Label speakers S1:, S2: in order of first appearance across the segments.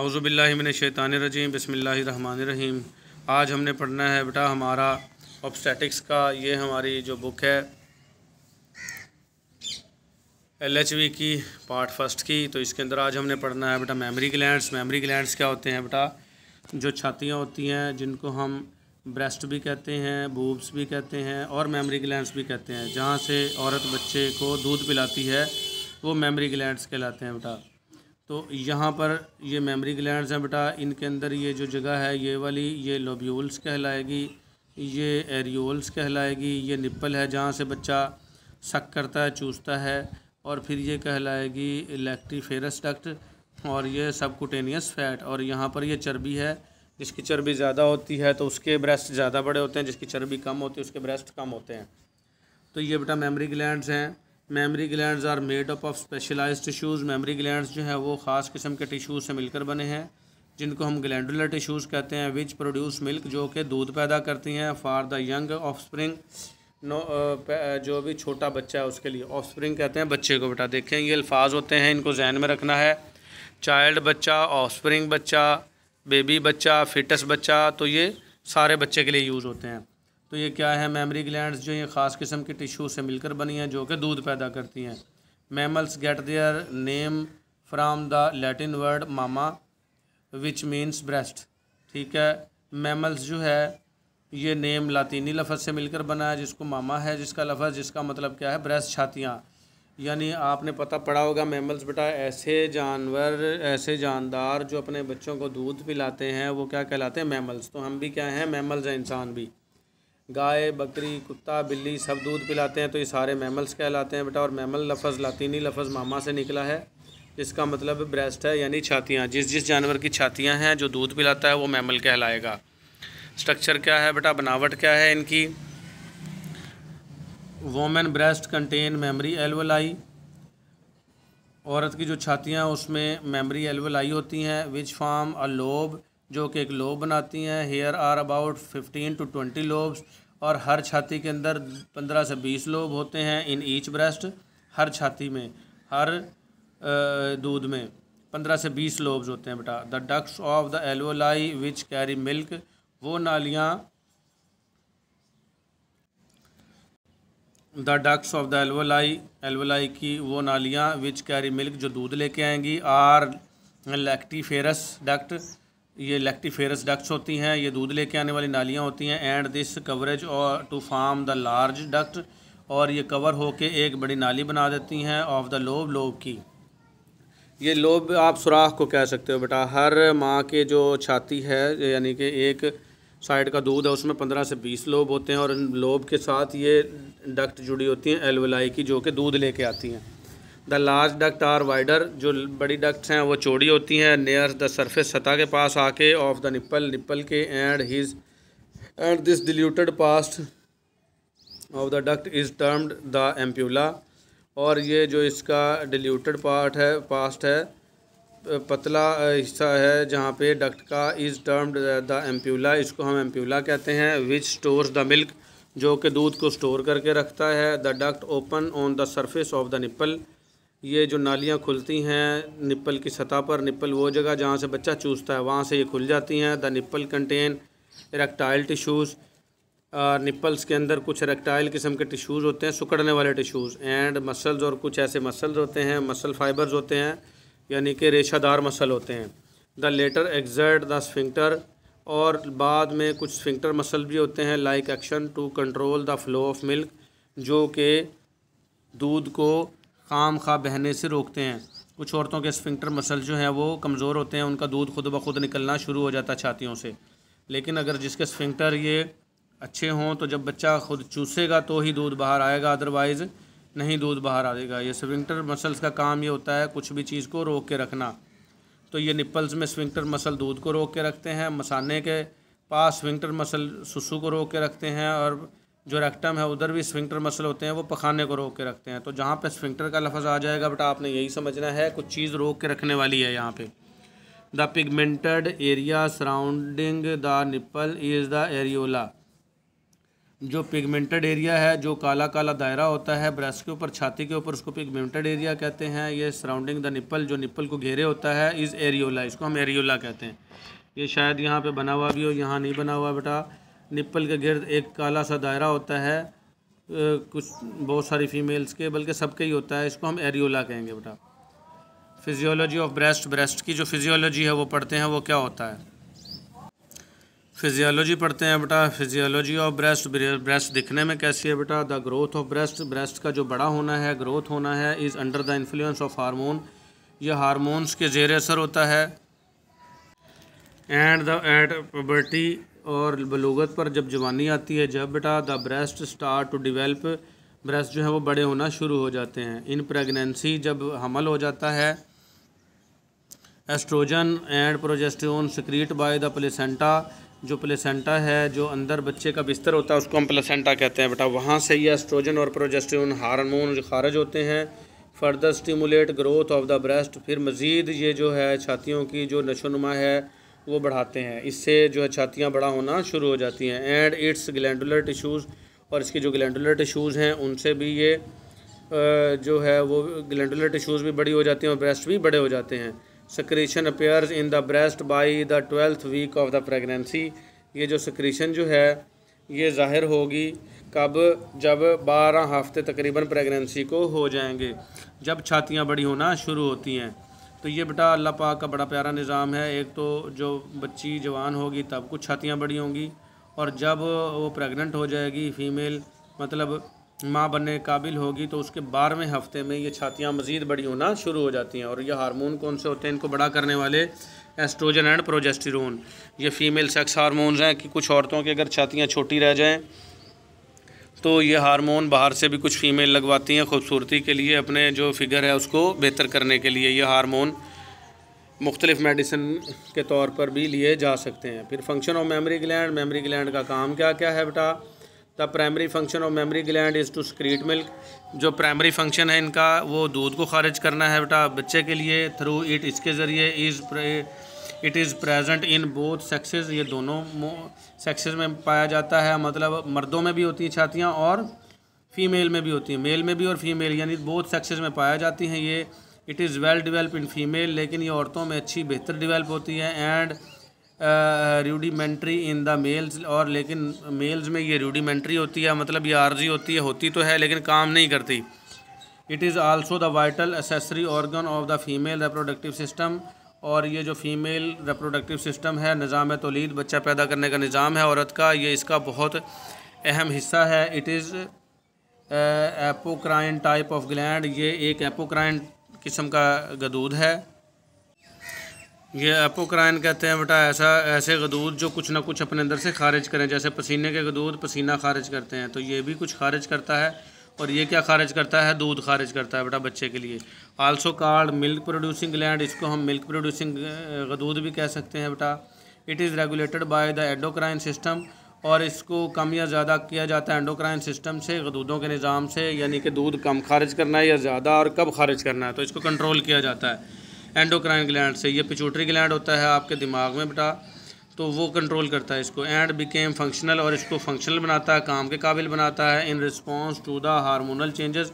S1: आउज़बिल्लिमिनशैतानरजीम बसमीम आज हमने पढ़ना है बेटा हमारा ऑब्स्टेटिक्स का ये हमारी जो बुक है एलएचवी की पार्ट फर्स्ट की तो इसके अंदर आज हमने पढ़ना है बेटा मेमोरी ग्लैंड्स मेमोरी ग्लैंड्स क्या होते हैं बेटा जो छातियाँ होती हैं जिनको हम ब्रेस्ट भी कहते हैं बूब्स भी कहते हैं और मेमरी ग्लैंड्स भी कहते हैं जहाँ से औरत बच्चे को दूध पिलाती है वो मेमरी ग्लैंड्स कहलाते हैं बेटा तो यहाँ पर ये मेमरी ग्लैंड हैं बेटा इनके अंदर ये जो जगह है ये वाली ये लोब्यूल्स कहलाएगी ये एरियोल्स कहलाएगी ये निप्पल है जहाँ से बच्चा सक करता है चूसता है और फिर ये कहलाएगी इलेक्ट्रीफेरस डक्ट और ये सब फैट और यहाँ पर ये चर्बी है जिसकी चर्बी ज़्यादा होती है तो उसके ब्रेस्ट ज़्यादा बड़े होते हैं जिसकी चर्बी कम होती है उसके ब्रेस्ट कम होते हैं तो ये बेटा मेमरी ग्लैंड्स हैं mammary glands are made up of specialize tissues memory glands जो है वो ख़ास किस्म के टिश्यूज़ से मिलकर बने हैं जिनको हम ग्लैंडुलर टिश्यूज़ कहते हैं विच प्रोड्यूस मिल्क जो कि दूध पैदा करती हैं for the young offspring no जो भी छोटा बच्चा है उसके लिए ऑफ स्प्रिंग कहते हैं बच्चे को बेटा देखें ये अल्फाज होते हैं इनको जहन में रखना है चाइल्ड बच्चा ऑफ स्प्रिंग बच्चा बेबी बच्चा फिटस बच्चा तो ये सारे बच्चे के लिए यूज़ होते हैं तो ये क्या है मेमरी ग्लैंड जो ये ख़ास किस्म के टिश्यू से मिलकर बनी हैं जो कि दूध पैदा करती हैं mammals get their name from the Latin word mamma which means breast ठीक है मैमल्स जो है ये नेम लातीनी लफज से मिलकर बना है जिसको मामा है जिसका लफज जिसका मतलब क्या है ब्रेस्ट छातियाँ यानी आपने पता पड़ा होगा मैमल्स बेटा ऐसे जानवर ऐसे जानदार जो अपने बच्चों को दूध पिलाते हैं वो क्या कहलाते हैं मैमल्स तो हम भी क्या हैं मैमल्स हैं इंसान भी गाय बकरी कुत्ता बिल्ली सब दूध पिलाते हैं तो ये सारे मैमल्स कहलाते हैं बेटा और मैमल लफज लातीनी लफज मामा से निकला है जिसका मतलब ब्रेस्ट है यानी छातियाँ जिस जिस जानवर की छातियाँ हैं जो दूध पिलाता है वो मैमल कहलाएगा स्ट्रक्चर क्या है बेटा बनावट क्या है इनकी women breast contain mammary alveoli औरत की जो छातियाँ उसमें मेमरी एलवलाई होती हैं विच फार्म अ लोब जो कि एक लोब बनाती हैं here are about 15 to 20 lobes और हर छाती के अंदर 15 से 20 लोब होते हैं इन ईच ब्रेस्ट हर छाती में हर दूध में 15 से 20 लोब्स होते हैं बेटा the ducts of the alveoli which carry milk वो नालियाँ the ducts of the alveoli alveoli की वो नालियाँ विच कैरी मिल्क जो दूध लेके आएंगी आर लैक्टीफेरस डक्ट ये लैक्टिफेरस डक्स होती हैं ये दूध लेके आने वाली नालियाँ होती हैं एंड दिस कवरेज और to form the large duct और ये कवर होके एक बड़ी नाली बना देती हैं ऑफ द लोब लोब की ये लोब आप सुराख को कह सकते हो बेटा हर माँ के जो छाती है यानी कि एक साइड का दूध है उसमें पंद्रह से बीस लोब होते हैं और इन लोब के साथ ये डक्ट जुड़ी होती हैं एलवलाई की जो कि दूध लेके आती हैं the large duct are wider जो बड़ी डक्ट्स हैं वो चौड़ी होती हैं नियर द सरफेस सतह के पास आके ऑफ द निप्पल निप्पल के and his and this dilated part of the duct is termed the ampulla और ये जो इसका डिल्यूटेड पार्ट है पास्ट है पतला हिस्सा है जहाँ पे डक्ट का इज़ टर्म्ड द एम्प्यूला इसको हम एम्प्यूला कहते हैं विच स्टोर द मिल्क जो कि दूध को स्टोर करके रखता है the duct open on the surface of the nipple ये जो नालियाँ खुलती हैं निप्पल की सतह पर निप्पल वो जगह जहाँ से बच्चा चूसता है वहाँ से ये खुल जाती हैं द निप्पल कंटेन इरेक्टाइल और निप्पल्स के अंदर कुछ रेक्टाइल किस्म के टिशूज़ होते हैं सुकड़ने वाले टिशूज़ एंड मसल्स और कुछ ऐसे मसल्स होते हैं मसल फाइबर्स होते हैं यानी कि रेशादार मसल होते हैं the latter exert the sphincter और बाद में कुछ स्फिंक्टर मसल भी होते हैं like action to control the flow of milk जो कि दूध को खाम खा बहने से रोकते हैं कुछ औरतों के स्फिंक्टर मसल जो हैं वो कमज़ोर होते हैं उनका दूध खुद ब खुद निकलना शुरू हो जाता है छातियों से लेकिन अगर जिसके स्फिंक्टर ये अच्छे हों तो जब बच्चा खुद चूसेगा तो ही दूध बाहर आएगा अदरवाइज़ नहीं दूध बाहर आएगा ये स्विंक्टर मसल्स का काम ये होता है कुछ भी चीज़ को रोक के रखना तो ये निप्पल्स में स्विंक्टर मसल दूध को रोक के रखते हैं मसाने के पास स्विंक्टर मसल सुसु को रोक के रखते हैं और जो रेक्टम है उधर भी स्विंक्टर मसल होते हैं वो पखाने को रोक के रखते हैं तो जहाँ पे स्विंक्टर का लफज आ जाएगा बेटा आपने यही समझना है कुछ चीज़ रोक के रखने वाली है यहाँ पे the pigmented area surrounding the nipple is the areola जो पिगमेंटेड एरिया है जो काला काला दायरा होता है ब्रेस्ट के ऊपर छाती के ऊपर उसको पिगमेंटेड एरिया कहते हैं ये सराउंडिंग द निपल जो निपल को घेरे होता है इज़ एरियोला इसको हम एरियोला कहते हैं ये शायद यहाँ पे बना हुआ भी हो यहाँ नहीं बना हुआ बेटा निप्पल के गिर्द एक काला सा दायरा होता है कुछ बहुत सारी फीमेल्स के बल्कि सबके ही होता है इसको हम एरियोला कहेंगे बेटा फिजियोलॉजी ऑफ ब्रेस्ट ब्रेस्ट की जो फिजियोलॉजी है वो पढ़ते हैं वो क्या होता है फिजियोलॉजी पढ़ते हैं बेटा फिजियोलॉजी ऑफ ब्रेस्ट ब्रेस्ट दिखने में कैसी है बेटा the growth of breast breast का जो बड़ा होना है ग्रोथ होना है is under the influence of hormone यह हारमोनस के जेर असर होता है एंड द एट पबर्टी और बलोगत पर जब जवानी आती है जब बेटा the breast start to develop breast जो है वो बड़े होना शुरू हो जाते हैं इन प्रेगनेंसी जब हमल हो जाता है oestrogen and progesterone secrete by the placenta जो प्लेसेंटा है जो अंदर बच्चे का बिस्तर होता है उसको हम प्लेसेंटा कहते हैं बेटा वहाँ से ही एस्ट्रोजन और प्रोजेस्ट्रोन हारमोन खारज होते हैं further stimulate growth of the breast फिर मज़ीद ये जो है छातियों की जो नशोनुमा है वो बढ़ाते हैं इससे जो है छातियाँ बड़ा होना शुरू हो जाती हैं एंड इट्स ग्लैंडुलर टिश्यूज़ और इसके जो ग्लैंडुलर टिश्यूज़ हैं उनसे भी ये जो है वो ग्लैंडुलर टिश्यूज़ भी बड़ी हो जाती हैं और ब्रेस्ट भी बड़े हो जाते हैं secretion appears in the breast by the twelfth week of the pregnancy ये जो सक्रीशन जो है ये ज़ाहिर होगी कब जब बारह हफ्ते तकरीबन प्रेगनेंसी को हो जाएंगे जब छातियाँ बड़ी होना शुरू होती हैं तो ये बेटा अल्लाह पाक का बड़ा प्यारा निज़ाम है एक तो जो बच्ची जवान होगी तब कुछ छातियाँ बड़ी होंगी और जब वो प्रेग्नेंट हो जाएगी फ़ीमेल मतलब माँ बनने काबिल होगी तो उसके बारहवें हफ्ते में ये छातियाँ मज़ीद बड़ी होना शुरू हो जाती हैं और ये हार्मोन कौन से होते हैं इनको बड़ा करने वाले एस्ट्रोजन एंड प्रोजेस्टिरोन ये फ़ीमेल सेक्स हार्मोन्स हैं कि कुछ औरतों की अगर छातियाँ छोटी रह जाएँ तो ये हार्मोन बाहर से भी कुछ फ़ीमेल लगवाती हैं खूबसूरती के लिए अपने जो फिगर है उसको बेहतर करने के लिए ये हार्मोन मुख्तलिफ मेडिसिन के तौर पर भी लिए जा सकते हैं फिर function of mammary gland mammary gland का काम क्या क्या है बेटा the primary function of mammary gland is to secrete milk जो प्राइमरी फंक्शन है इनका वो दूध को खारिज करना है बेटा बच्चे के लिए थ्रू इट इसके ज़रिए is it is present in both sexes ये दोनों सेक्सेस में पाया जाता है मतलब मर्दों में भी होती हैं छातियाँ और फीमेल में भी होती हैं मेल में भी और फीमेल यानी बोथ सेक्सेस में पाया जाती हैं ये it is well develop in female लेकिन ये औरतों में अच्छी बेहतर डिवेल्प होती है and rudimentary in the males और लेकिन मेल्स में ये रूडीमेंट्री होती है मतलब ये आर्जी होती है होती तो है लेकिन काम नहीं करती it is also the vital accessory organ of the female reproductive system और ये जो फ़ीमेल रिप्रोडक्टिव सिस्टम है निज़ाम तोलीद बच्चा पैदा करने का निज़ाम है औरत का ये इसका बहुत अहम हिस्सा है it is apocrine type of gland ये एक एपोक्राइन किस्म का गदूद है ये एपोक्राइन कहते हैं बेटा ऐसा ऐसे गदूद जो कुछ ना कुछ अपने अंदर से खारिज करें जैसे पसीने के गदूद पसीना खारिज करते हैं तो ये भी कुछ खारिज करता है और ये क्या खारिज करता है दूध खारिज करता है बेटा बच्चे के लिए also called milk producing gland इसको हम मिल्क प्रोड्यूसिंग दूध भी कह सकते हैं बेटा it is regulated by the endocrine system और इसको कम या ज़्यादा किया जाता है एंडोक्राइन सिस्टम से दूधों के निज़ाम से यानी कि दूध कम खारिज करना है या ज़्यादा और कब खारिज करना है तो इसको कंट्रोल किया जाता है एंडोक्राइन ग्लैंड से ये पिचूटरी ग्लैंड होता है आपके दिमाग में बेटा तो वो कंट्रोल करता है इसको एंड बिकेम फंक्शनल और इसको फंक्शनल बनाता है काम के काबिल बनाता है in response to the hormonal changes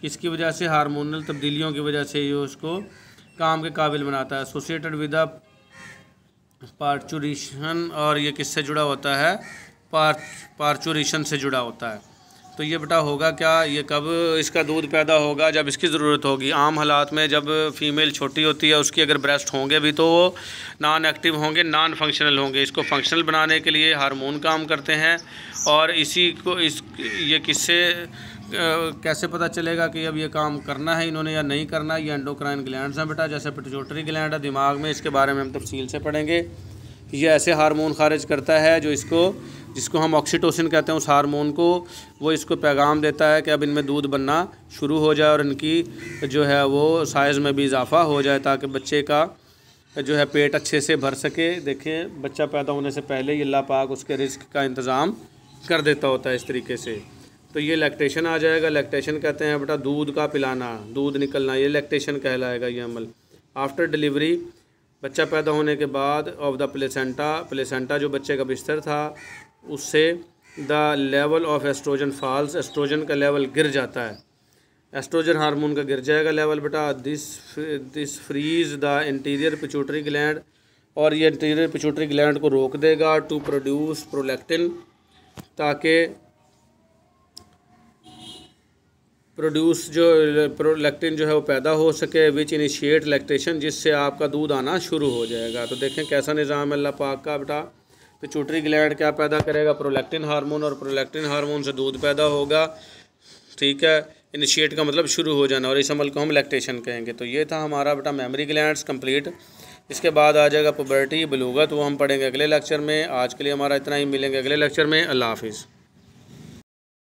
S1: किसकी वजह से हारमोनल तब्दीलियों की वजह से ये उसको काम के काबिल बनाता है एसोसिएटेड विद द पार्चुरेशन और ये किससे जुड़ा होता है पार्च पार्चुरेशन से जुड़ा होता है तो ये बेटा होगा क्या ये कब इसका दूध पैदा होगा जब इसकी ज़रूरत होगी आम हालात में जब फीमेल छोटी होती है उसकी अगर ब्रेस्ट होंगे भी तो वो नॉन एक्टिव होंगे नॉन फंक्शनल होंगे इसको फंक्शनल बनाने के लिए हार्मोन काम करते हैं और इसी को इस ये किससे कैसे पता चलेगा कि अब ये काम करना है इन्होंने या नहीं करना ये एंडोक्राइन ग्लैंड हैं बेटा जैसे पिटोचोटरी ग्लैंड है दिमाग में इसके बारे में हम तफसील से पढ़ेंगे ये ऐसे हारमोन खारिज करता है जो इसको जिसको हम ऑक्सीटोसिन कहते हैं उस हार्मोन को वो इसको पैगाम देता है कि अब इनमें दूध बनना शुरू हो जाए और इनकी जो है वो साइज़ में भी इजाफा हो जाए ताकि बच्चे का जो है पेट अच्छे से भर सके देखें बच्चा पैदा होने से पहले ही अल्लाह पाक उसके रिस्क का इंतज़ाम कर देता होता है इस तरीके से तो ये लैक्टेशन आ जाएगा लैक्टेशन कहते हैं बेटा दूध का पिलाना दूध निकलना ये लैक्टेशन कहलाएगा ये अमल आफ्टर डिलीवरी बच्चा पैदा होने के बाद ऑफ द प्लेसेंटा प्लेसेंटा जो बच्चे का बिस्तर था उससे the level of oestrogen falls oestrogen का लेवल गिर जाता है एस्ट्रोजन हार्मोन का गिर जाएगा लेवल बेटा this this frees the anterior pituitary gland और ये इंटीरियर पिचूटरी ग्लैंड को रोक देगा टू प्रोड्यूस प्रोलैक्टिन ताकि प्रोड्यूस जो प्रोलैक्टिन जो है वो पैदा हो सके विच इनिशिएट लैक्टेशन जिससे आपका दूध आना शुरू हो जाएगा तो देखें कैसा निज़ाम है अल्लाह पाक का बेटा पिचूटरी तो ग्लैंड क्या पैदा करेगा प्रोलैक्टिन हार्मोन और प्रोलैक्टिन हार्मोन से दूध पैदा होगा ठीक है इनिशिएट का मतलब शुरू हो जाना और इस अमल को हम लैक्टेशन कहेंगे तो ये था हमारा बेटा मेमरी ग्लैंड्स कंप्लीट इसके बाद आ जाएगा पुबर्टी बलूगत तो वो हम पढ़ेंगे अगले लेक्चर में आज के लिए हमारा इतना ही मिलेंगे अगले लेक्चर में अल्लाह हाफिज़